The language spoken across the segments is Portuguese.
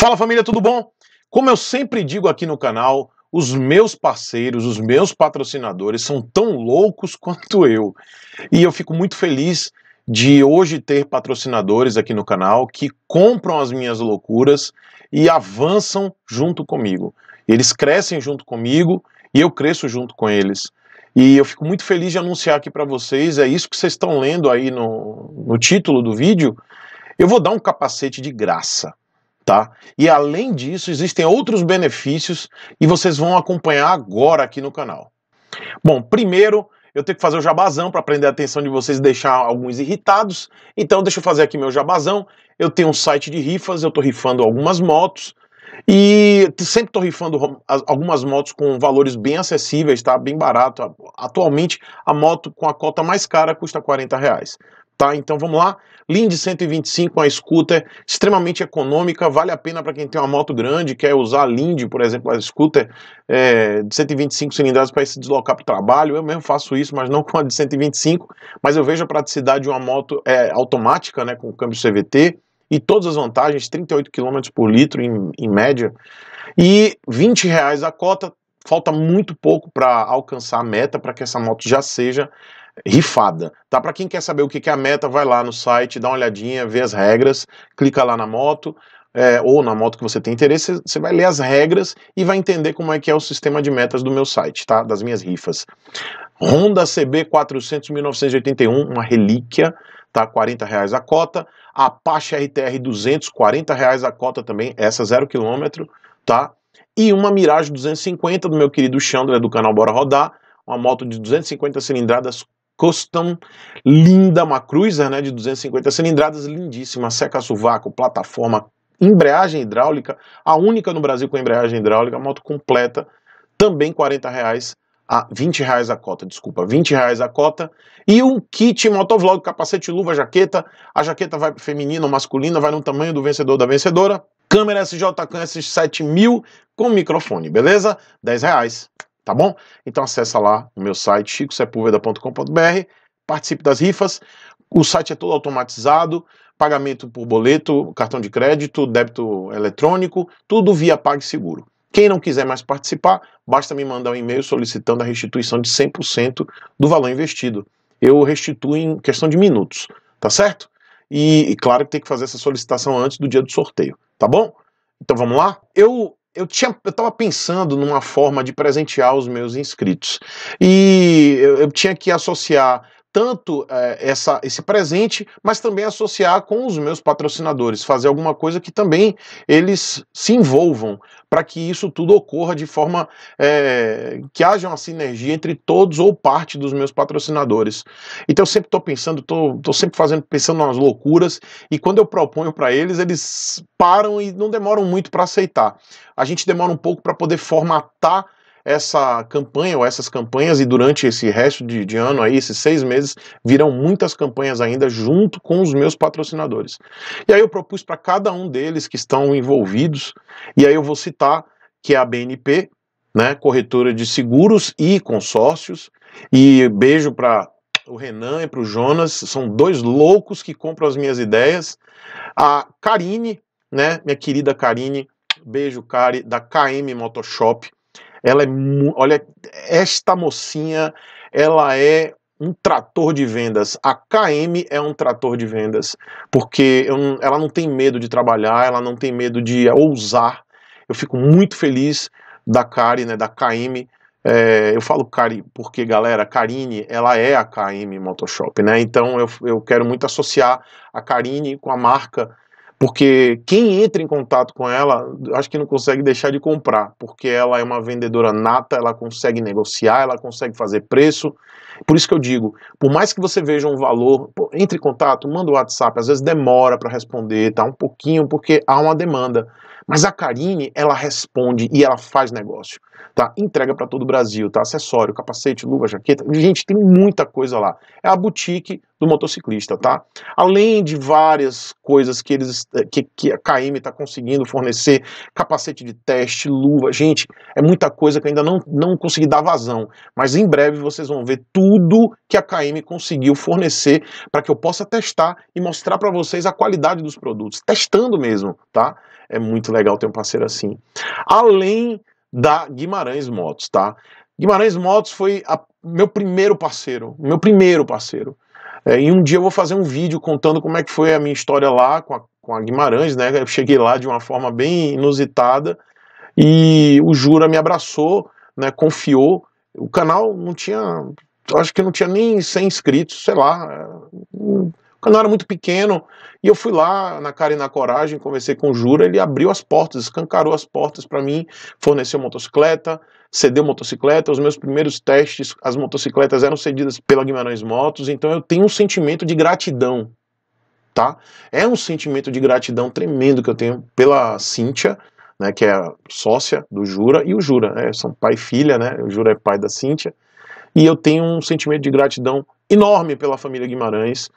Fala família, tudo bom? Como eu sempre digo aqui no canal, os meus parceiros, os meus patrocinadores são tão loucos quanto eu. E eu fico muito feliz de hoje ter patrocinadores aqui no canal que compram as minhas loucuras e avançam junto comigo. Eles crescem junto comigo e eu cresço junto com eles. E eu fico muito feliz de anunciar aqui para vocês, é isso que vocês estão lendo aí no, no título do vídeo. Eu vou dar um capacete de graça tá? E além disso, existem outros benefícios e vocês vão acompanhar agora aqui no canal. Bom, primeiro eu tenho que fazer o jabazão para prender a atenção de vocês e deixar alguns irritados. Então, deixa eu fazer aqui meu jabazão. Eu tenho um site de rifas, eu estou rifando algumas motos. E sempre estou rifando algumas motos com valores bem acessíveis, tá? Bem barato. Atualmente, a moto com a cota mais cara custa 40 reais. Tá, então vamos lá. Linde 125, uma scooter extremamente econômica, vale a pena para quem tem uma moto grande, quer usar a Linde, por exemplo, a scooter é, de 125 cilindradas para se deslocar para o trabalho. Eu mesmo faço isso, mas não com a de 125, mas eu vejo a praticidade de uma moto é, automática, né, com câmbio CVT e todas as vantagens, 38 km por litro em, em média, e 20 reais a cota. Falta muito pouco para alcançar a meta para que essa moto já seja rifada, tá? Para quem quer saber o que é a meta, vai lá no site, dá uma olhadinha, vê as regras, clica lá na moto, é, ou na moto que você tem interesse, você vai ler as regras e vai entender como é que é o sistema de metas do meu site, tá? Das minhas rifas. Honda CB 400 1981, uma relíquia, tá? 40 reais a cota. Apache RTR 200, reais a cota também, essa zero quilômetro, tá? E uma Mirage 250 do meu querido Chandler do canal Bora Rodar, uma moto de 250 cilindradas, Custom, linda, uma cruiser né, de 250 cilindradas, lindíssima, seca suvaco, plataforma, embreagem hidráulica, a única no Brasil com embreagem hidráulica, moto completa, também 40 reais a 20 reais a cota, desculpa, 20 reais a cota, e um kit motovlog, capacete, luva, jaqueta, a jaqueta vai feminina ou masculina, vai no tamanho do vencedor da vencedora, câmera SJ-CAM S7000 com microfone, beleza? 10 reais tá bom? Então acessa lá o meu site chicosepulveda.com.br, participe das rifas. O site é todo automatizado, pagamento por boleto, cartão de crédito, débito eletrônico, tudo via PagSeguro. Quem não quiser mais participar, basta me mandar um e-mail solicitando a restituição de 100% do valor investido. Eu restituo em questão de minutos, tá certo? E, e claro que tem que fazer essa solicitação antes do dia do sorteio, tá bom? Então vamos lá? Eu eu tinha eu estava pensando numa forma de presentear os meus inscritos e eu, eu tinha que associar tanto é, essa, esse presente, mas também associar com os meus patrocinadores, fazer alguma coisa que também eles se envolvam para que isso tudo ocorra de forma é, que haja uma sinergia entre todos ou parte dos meus patrocinadores. Então eu sempre estou pensando, estou sempre fazendo pensando nas loucuras e quando eu proponho para eles, eles param e não demoram muito para aceitar. A gente demora um pouco para poder formatar essa campanha ou essas campanhas e durante esse resto de, de, ano aí, esses seis meses, virão muitas campanhas ainda junto com os meus patrocinadores. E aí eu propus para cada um deles que estão envolvidos, e aí eu vou citar que é a BNP, né, corretora de seguros e consórcios, e beijo para o Renan e para o Jonas, são dois loucos que compram as minhas ideias. A Karine, né, minha querida Karine, beijo, Kari, da KM Motoshop, ela é, olha, esta mocinha, ela é um trator de vendas. A KM é um trator de vendas, porque eu, ela não tem medo de trabalhar, ela não tem medo de ousar. Eu fico muito feliz da Kari, né, da KM. É, eu falo Kari porque, galera, Karine, ela é a KM Motoshop, né? Então eu, eu quero muito associar a Karine com a marca porque quem entra em contato com ela, acho que não consegue deixar de comprar, porque ela é uma vendedora nata, ela consegue negociar, ela consegue fazer preço, por isso que eu digo, por mais que você veja um valor, entre em contato, manda o WhatsApp, às vezes demora para responder, tá um pouquinho, porque há uma demanda. Mas a Karine, ela responde e ela faz negócio, tá? Entrega para todo o Brasil, tá? Acessório, capacete, luva, jaqueta. Gente, tem muita coisa lá. É a boutique do motociclista, tá? Além de várias coisas que eles eh, que, que a KM está conseguindo fornecer, capacete de teste, luva, gente, é muita coisa que ainda não não consegui dar vazão, mas em breve vocês vão ver tudo tudo que a KM conseguiu fornecer para que eu possa testar e mostrar para vocês a qualidade dos produtos, testando mesmo, tá? É muito legal ter um parceiro assim. Além da Guimarães Motos, tá? Guimarães Motos foi a, meu primeiro parceiro, meu primeiro parceiro. É, e um dia eu vou fazer um vídeo contando como é que foi a minha história lá com a, com a Guimarães, né? Eu cheguei lá de uma forma bem inusitada e o Jura me abraçou, né? Confiou. O canal não tinha eu acho que não tinha nem 100 inscritos, sei lá. O canal era muito pequeno. E eu fui lá, na cara e na coragem, conversei com o Jura, ele abriu as portas, escancarou as portas para mim, forneceu motocicleta, cedeu motocicleta. Os meus primeiros testes, as motocicletas eram cedidas pela Guimarães Motos, então eu tenho um sentimento de gratidão, tá? É um sentimento de gratidão tremendo que eu tenho pela Cíntia, né, que é sócia do Jura, e o Jura, né, são pai e filha, né, o Jura é pai da Cíntia, e eu tenho um sentimento de gratidão enorme pela família Guimarães.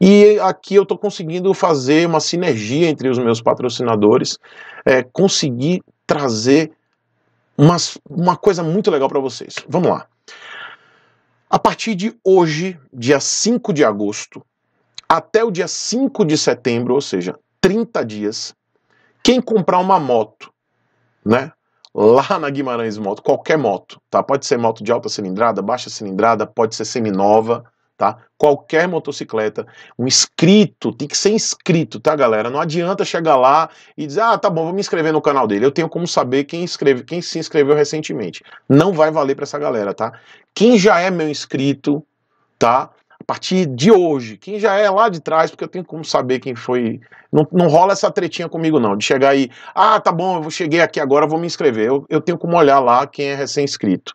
E aqui eu estou conseguindo fazer uma sinergia entre os meus patrocinadores, é, conseguir trazer umas, uma coisa muito legal para vocês. Vamos lá. A partir de hoje, dia 5 de agosto, até o dia 5 de setembro, ou seja, 30 dias, quem comprar uma moto, né, lá na Guimarães Moto, qualquer moto, tá? Pode ser moto de alta cilindrada, baixa cilindrada, pode ser seminova, tá? Qualquer motocicleta, um inscrito, tem que ser inscrito, tá, galera? Não adianta chegar lá e dizer, ah, tá bom, vou me inscrever no canal dele. Eu tenho como saber quem, inscreve, quem se inscreveu recentemente. Não vai valer para essa galera, tá? Quem já é meu inscrito, tá? a partir de hoje, quem já é lá de trás, porque eu tenho como saber quem foi. Não, não rola essa tretinha comigo, não, de chegar aí, ah, tá bom, eu cheguei aqui agora, vou me inscrever. Eu, eu tenho como olhar lá quem é recém-inscrito.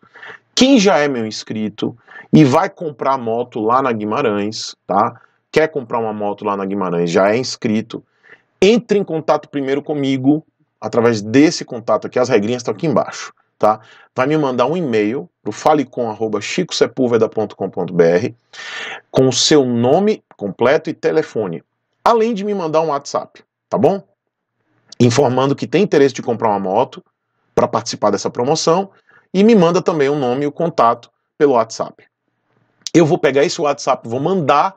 Quem já é meu inscrito e vai comprar moto lá na Guimarães, tá? Quer comprar uma moto lá na Guimarães, já é inscrito, entre em contato primeiro comigo, através desse contato aqui, as regrinhas estão aqui embaixo tá? Vai me mandar um e-mail pro falecom@chicosepulveda.com.br com o seu nome completo e telefone, além de me mandar um WhatsApp, tá bom? Informando que tem interesse de comprar uma moto para participar dessa promoção e me manda também o nome e o contato pelo WhatsApp. Eu vou pegar esse WhatsApp, vou mandar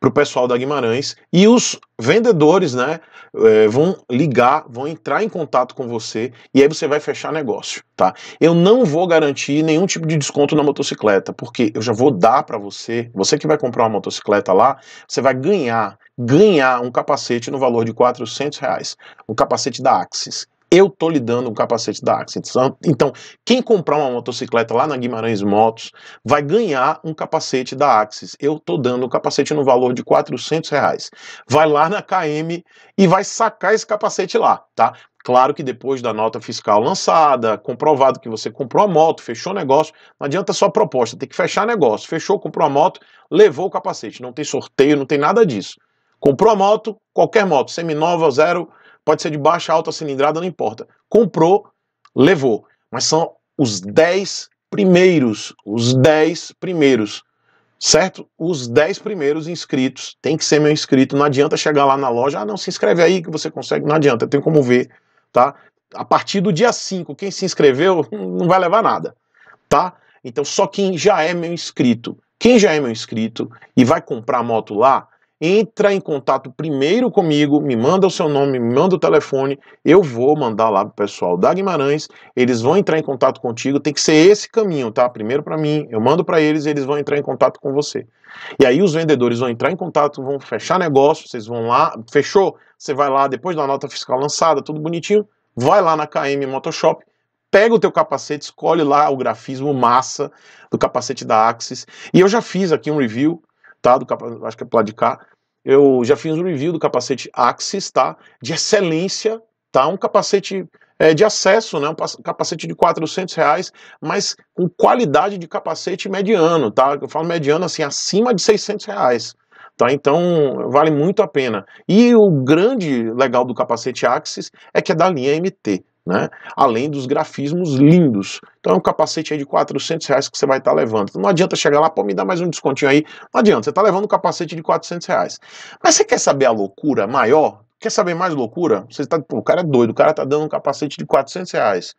para o pessoal da Guimarães e os vendedores né, é, vão ligar, vão entrar em contato com você e aí você vai fechar negócio, tá? Eu não vou garantir nenhum tipo de desconto na motocicleta, porque eu já vou dar para você, você que vai comprar uma motocicleta lá, você vai ganhar, ganhar um capacete no valor de 400 reais, um capacete da Axis eu tô lhe dando um capacete da Axis. Então, quem comprar uma motocicleta lá na Guimarães Motos vai ganhar um capacete da Axis. Eu tô dando um capacete no valor de 400 reais. Vai lá na KM e vai sacar esse capacete lá, tá? Claro que depois da nota fiscal lançada, comprovado que você comprou a moto, fechou o negócio, não adianta só proposta, tem que fechar negócio. Fechou, comprou a moto, levou o capacete. Não tem sorteio, não tem nada disso. Comprou a moto, qualquer moto, seminova, zero, pode ser de baixa, alta cilindrada, não importa. Comprou, levou. Mas são os 10 primeiros, os 10 primeiros, certo? Os 10 primeiros inscritos, tem que ser meu inscrito, não adianta chegar lá na loja, ah, não, se inscreve aí que você consegue, não adianta, tem como ver, tá? A partir do dia 5, quem se inscreveu não vai levar nada, tá? Então só quem já é meu inscrito, quem já é meu inscrito e vai comprar moto lá, entra em contato primeiro comigo, me manda o seu nome, me manda o telefone, eu vou mandar lá pro pessoal da Guimarães, eles vão entrar em contato contigo, tem que ser esse caminho, tá? Primeiro para mim, eu mando para eles, eles vão entrar em contato com você. E aí os vendedores vão entrar em contato, vão fechar negócio, vocês vão lá, fechou, você vai lá depois da nota fiscal lançada, tudo bonitinho, vai lá na KM Motoshop, pega o teu capacete, escolhe lá o grafismo massa do capacete da Axis. E eu já fiz aqui um review tá? Do capacete, acho que é para de cá. Eu já fiz um review do capacete Axis, tá? De excelência, tá? Um capacete é, de acesso, né? Um capacete de 400 reais, mas com qualidade de capacete mediano, tá? Eu falo mediano assim, acima de 600 reais. Tá, então vale muito a pena. E o grande legal do capacete Axis é que é da linha MT né? além dos grafismos lindos. Então é um capacete aí de 400 reais que você vai estar tá levando. Não adianta chegar lá, pô, me dá mais um descontinho aí. Não adianta, você está levando um capacete de 400 reais. Mas você quer saber a loucura maior? Quer saber mais loucura? Você está, pô, o cara é doido, o cara tá dando um capacete de 400 reais.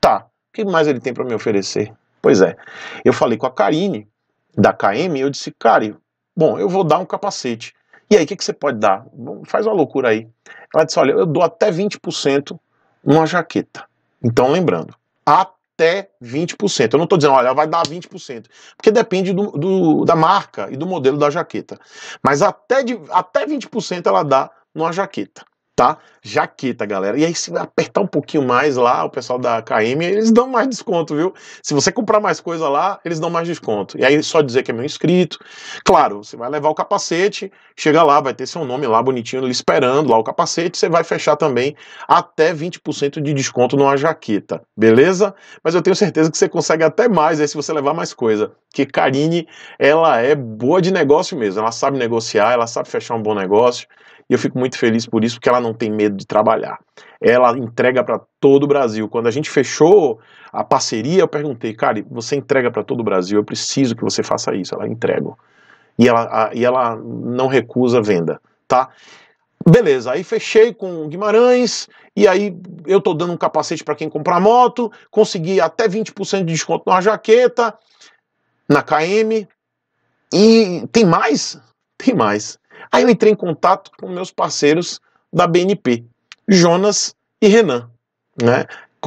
Tá, o que mais ele tem para me oferecer? Pois é, eu falei com a Karine, da KM, eu disse, Cari, bom, eu vou dar um capacete. E aí, o que, que você pode dar? Bom, faz uma loucura aí. Ela disse, olha, eu dou até 20% uma jaqueta. Então, lembrando, até 20%. Eu não estou dizendo, olha, vai dar 20%, porque depende do, do, da marca e do modelo da jaqueta. Mas até, de, até 20% ela dá numa jaqueta tá? Jaqueta, galera. E aí, se apertar um pouquinho mais lá, o pessoal da KM, eles dão mais desconto, viu? Se você comprar mais coisa lá, eles dão mais desconto. E aí, só dizer que é meu inscrito. Claro, você vai levar o capacete, chega lá, vai ter seu nome lá bonitinho, ali esperando lá o capacete. Você vai fechar também até 20% de desconto numa jaqueta, beleza? Mas eu tenho certeza que você consegue até mais aí se você levar mais coisa. Que Karine, ela é boa de negócio mesmo. Ela sabe negociar, ela sabe fechar um bom negócio. E eu fico muito feliz por isso, porque ela não tem medo de trabalhar. Ela entrega para todo o Brasil. Quando a gente fechou a parceria, eu perguntei, cara, você entrega para todo o Brasil? Eu preciso que você faça isso. Ela entrega. E ela, a, e ela não recusa venda, tá? Beleza, aí fechei com Guimarães, e aí eu tô dando um capacete para quem comprar moto, consegui até 20% de desconto na jaqueta, na KM, e tem mais? Tem mais. Aí eu entrei em contato com meus parceiros da BNP, Jonas e Renan, né?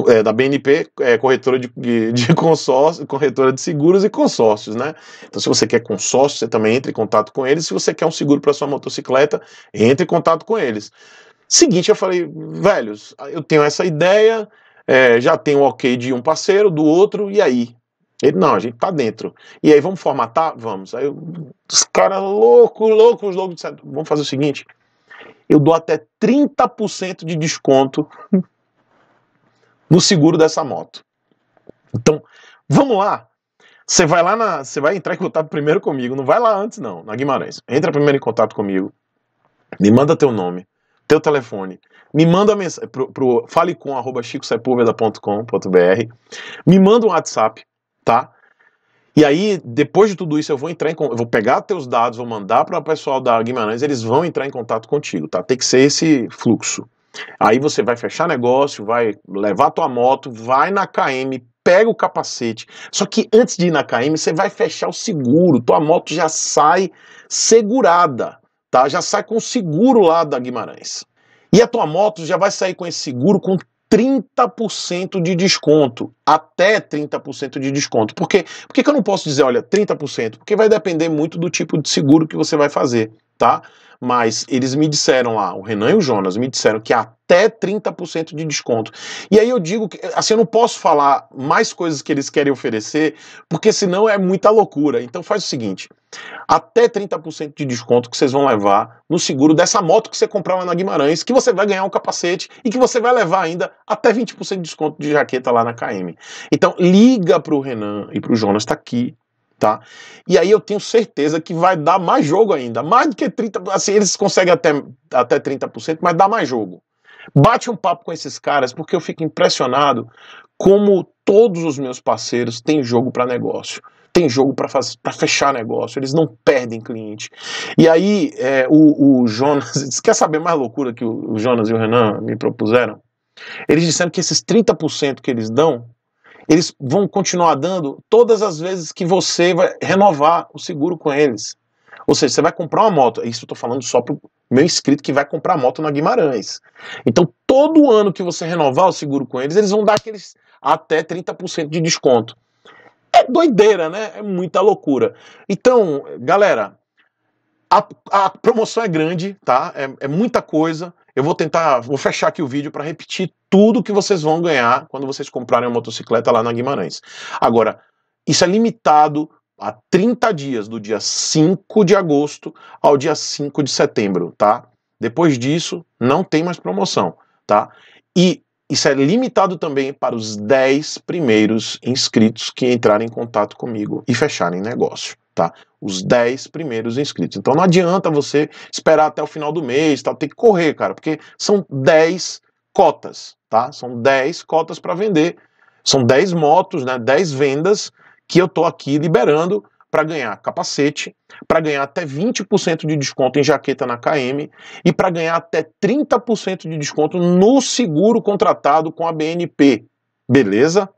É, da BNP, é, corretora de, de, de consórcio, corretora de seguros e consórcios, né? Então, se você quer consórcio, você também entra em contato com eles. Se você quer um seguro para sua motocicleta, entre em contato com eles. Seguinte, eu falei, velhos, eu tenho essa ideia, é, já tenho o ok de um parceiro, do outro, e aí? Ele, não, a gente tá dentro. E aí, vamos formatar? Vamos. Aí, os caras loucos, loucos, loucos, disseram, vamos fazer o seguinte, eu dou até 30% de desconto no seguro dessa moto. Então, vamos lá. Você vai lá na, você vai entrar em contato primeiro comigo, não vai lá antes não, na Guimarães. Entra primeiro em contato comigo. Me manda teu nome, teu telefone. Me manda mensagem pro, pro falecom@chicosepulveda.com.br. Me manda um WhatsApp tá? E aí, depois de tudo isso, eu vou entrar em, eu vou pegar teus dados, vou mandar para o pessoal da Guimarães, eles vão entrar em contato contigo, tá? Tem que ser esse fluxo. Aí você vai fechar negócio, vai levar tua moto, vai na KM, pega o capacete. Só que antes de ir na KM, você vai fechar o seguro, tua moto já sai segurada, tá? Já sai com o seguro lá da Guimarães. E a tua moto já vai sair com esse seguro com 30% de desconto, até 30% de desconto. Por quê? Por que, que eu não posso dizer, olha, 30%? Porque vai depender muito do tipo de seguro que você vai fazer tá? Mas eles me disseram lá, o Renan e o Jonas me disseram que até 30% de desconto. E aí eu digo que assim, eu não posso falar mais coisas que eles querem oferecer, porque senão é muita loucura. Então faz o seguinte: até 30% de desconto que vocês vão levar no seguro dessa moto que você comprar lá na Guimarães, que você vai ganhar um capacete e que você vai levar ainda até 20% de desconto de jaqueta lá na KM. Então liga pro Renan e pro Jonas, tá aqui tá? E aí eu tenho certeza que vai dar mais jogo ainda, mais do que 30, assim, eles conseguem até, até 30%, mas dá mais jogo. Bate um papo com esses caras, porque eu fico impressionado como todos os meus parceiros têm jogo para negócio. Tem jogo para fechar negócio, eles não perdem cliente. E aí, é, o, o, Jonas. Quer saber mais loucura que o, o Jonas e o Renan me propuseram? Eles disseram que esses 30% que eles dão eles vão continuar dando todas as vezes que você vai renovar o seguro com eles. Ou seja, você vai comprar uma moto, isso eu estou falando só para meu inscrito que vai comprar moto na Guimarães. Então, todo ano que você renovar o seguro com eles, eles vão dar aqueles até 30% de desconto. É doideira, né? É muita loucura. Então, galera, a, a promoção é grande, tá? É, é muita coisa. Eu vou tentar, vou fechar aqui o vídeo para repetir tudo que vocês vão ganhar quando vocês comprarem uma motocicleta lá na Guimarães. Agora, isso é limitado a 30 dias, do dia 5 de agosto ao dia 5 de setembro, tá? Depois disso, não tem mais promoção, tá? E isso é limitado também para os 10 primeiros inscritos que entrarem em contato comigo e fecharem negócio tá? Os 10 primeiros inscritos. Então não adianta você esperar até o final do mês, tá? Tem que correr, cara, porque são 10 cotas, tá? São 10 cotas para vender. São 10 motos, né? 10 vendas que eu tô aqui liberando para ganhar capacete, para ganhar até 20% de desconto em jaqueta na KM e para ganhar até 30% de desconto no seguro contratado com a BNP. Beleza?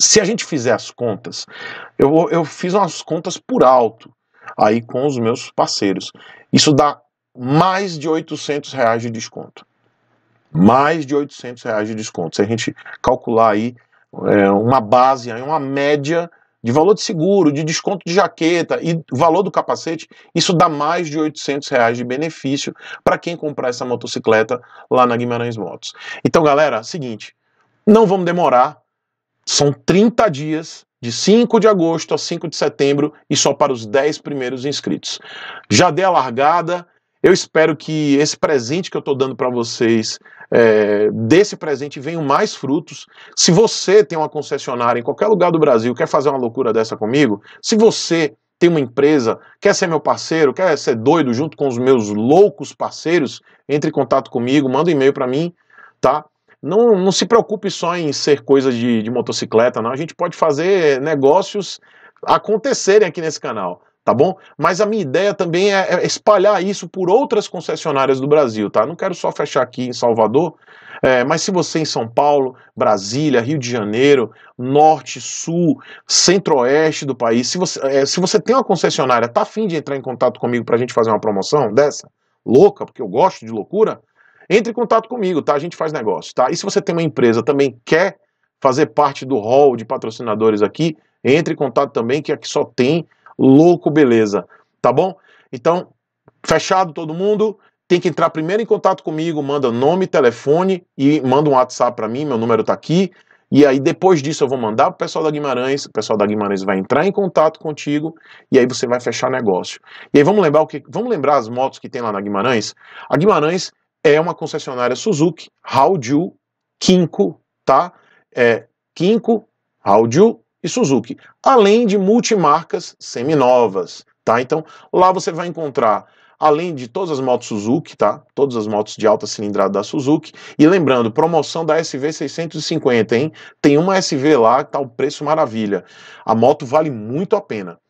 Se a gente fizer as contas, eu, eu fiz umas contas por alto aí com os meus parceiros. Isso dá mais de 800 reais de desconto. Mais de 800 reais de desconto. Se a gente calcular aí é, uma base, aí uma média de valor de seguro, de desconto de jaqueta e valor do capacete, isso dá mais de 800 reais de benefício para quem comprar essa motocicleta lá na Guimarães Motos. Então, galera, é seguinte, não vamos demorar são 30 dias, de 5 de agosto a 5 de setembro, e só para os 10 primeiros inscritos. Já dei a largada. Eu espero que esse presente que eu estou dando para vocês, é, desse presente venham mais frutos. Se você tem uma concessionária em qualquer lugar do Brasil, quer fazer uma loucura dessa comigo, se você tem uma empresa, quer ser meu parceiro, quer ser doido junto com os meus loucos parceiros, entre em contato comigo, manda um e-mail para mim, tá? não, não se preocupe só em ser coisa de, de motocicleta, não. A gente pode fazer negócios acontecerem aqui nesse canal tá bom? Mas a minha ideia também é, é espalhar isso por outras concessionárias do Brasil, tá? Não quero só fechar aqui em Salvador, é, mas se você é em São Paulo, Brasília, Rio de Janeiro, Norte, Sul, Centro-Oeste do país, se você, é, se você tem uma concessionária, tá afim de entrar em contato comigo para a gente fazer uma promoção dessa? Louca, porque eu gosto de loucura, entre em contato comigo, tá? A gente faz negócio, tá? E se você tem uma empresa também quer fazer parte do hall de patrocinadores aqui, entre em contato também, que aqui só tem louco beleza, tá bom? Então, fechado todo mundo, tem que entrar primeiro em contato comigo, manda nome, telefone e manda um WhatsApp para mim, meu número tá aqui. E aí depois disso eu vou mandar pro pessoal da Guimarães, o pessoal da Guimarães vai entrar em contato contigo e aí você vai fechar negócio. E aí vamos lembrar o que, vamos lembrar as motos que tem lá na Guimarães. A Guimarães é uma concessionária Suzuki, Haudiu, Kinko, tá? É, Kinko, Haudiu e Suzuki, além de multimarcas seminovas, tá? Então, lá você vai encontrar além de todas as motos Suzuki, tá? Todas as motos de alta cilindrada da Suzuki. E lembrando, promoção da SV 650, hein? Tem uma SV lá que tá o um preço maravilha. A moto vale muito a pena.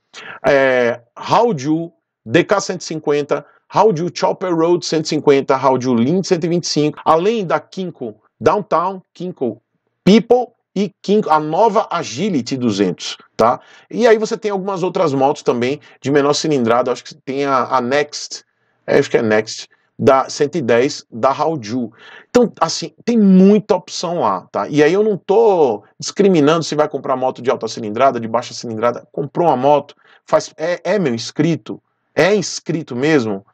É, Haudiu, DK 150, Rádio Chopper Road 150, Rádio Lind 125, além da Kinko Downtown, Kinko People e Kinko, a nova Agility 200, tá? E aí você tem algumas outras motos também de menor cilindrada, acho que tem a, a Next, é, acho que é Next, da 110 da Haoju. Então, assim, tem muita opção lá, tá? E aí eu não tô discriminando se vai comprar moto de alta cilindrada, de baixa cilindrada. Comprou uma moto, faz é, é meu inscrito, é inscrito mesmo,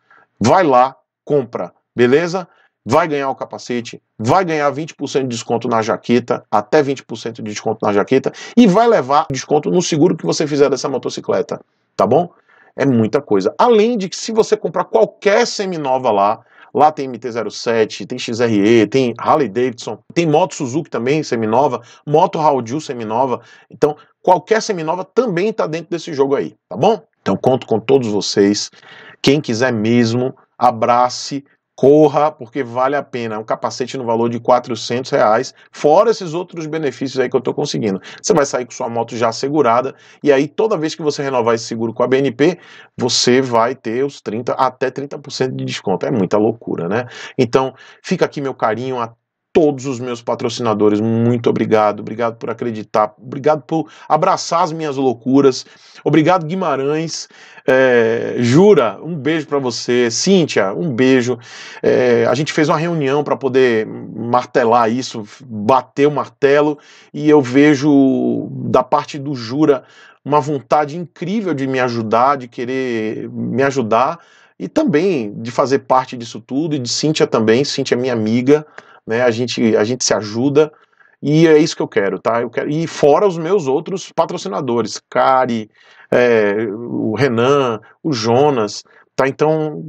Vai lá, compra, beleza? Vai ganhar o capacete, vai ganhar 20% de desconto na jaqueta, até 20% de desconto na jaqueta, e vai levar desconto no seguro que você fizer dessa motocicleta, tá bom? É muita coisa. Além de que, se você comprar qualquer seminova lá, Lá tem MT-07, tem XRE, tem Harley Davidson, tem moto Suzuki também seminova, moto semi seminova. Então, qualquer seminova também está dentro desse jogo aí, tá bom? Então, conto com todos vocês. Quem quiser mesmo, abrace, corra, porque vale a pena. É um capacete no valor de 400 reais, fora esses outros benefícios aí que eu estou conseguindo. Você vai sair com sua moto já segurada, e aí toda vez que você renovar esse seguro com a BNP, você vai ter os 30, até 30% de desconto. É muita loucura, né? Então, fica aqui meu carinho, até todos os meus patrocinadores, muito obrigado, obrigado por acreditar, obrigado por abraçar as minhas loucuras, obrigado Guimarães, é, Jura, um beijo para você, Cíntia, um beijo, é, a gente fez uma reunião para poder martelar isso, bater o martelo, e eu vejo da parte do Jura uma vontade incrível de me ajudar, de querer me ajudar, e também de fazer parte disso tudo, e de Cíntia também, Cíntia é minha amiga, né? A gente, a gente se ajuda e é isso que eu quero, tá? Eu quero e fora os meus outros patrocinadores, Cari, é, o Renan, o Jonas, tá? Então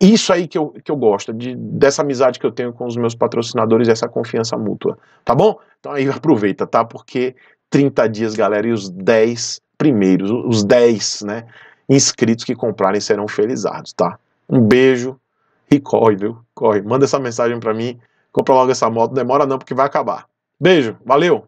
isso aí que eu, que eu gosto de, dessa amizade que eu tenho com os meus patrocinadores, essa confiança mútua, tá bom? Então aí aproveita, tá? Porque 30 dias, galera, e os 10 primeiros, os 10, né? Inscritos que comprarem serão felizados, tá? Um beijo e corre, viu? Corre. Manda essa mensagem para mim Compra logo essa moto, demora não, porque vai acabar. Beijo, valeu!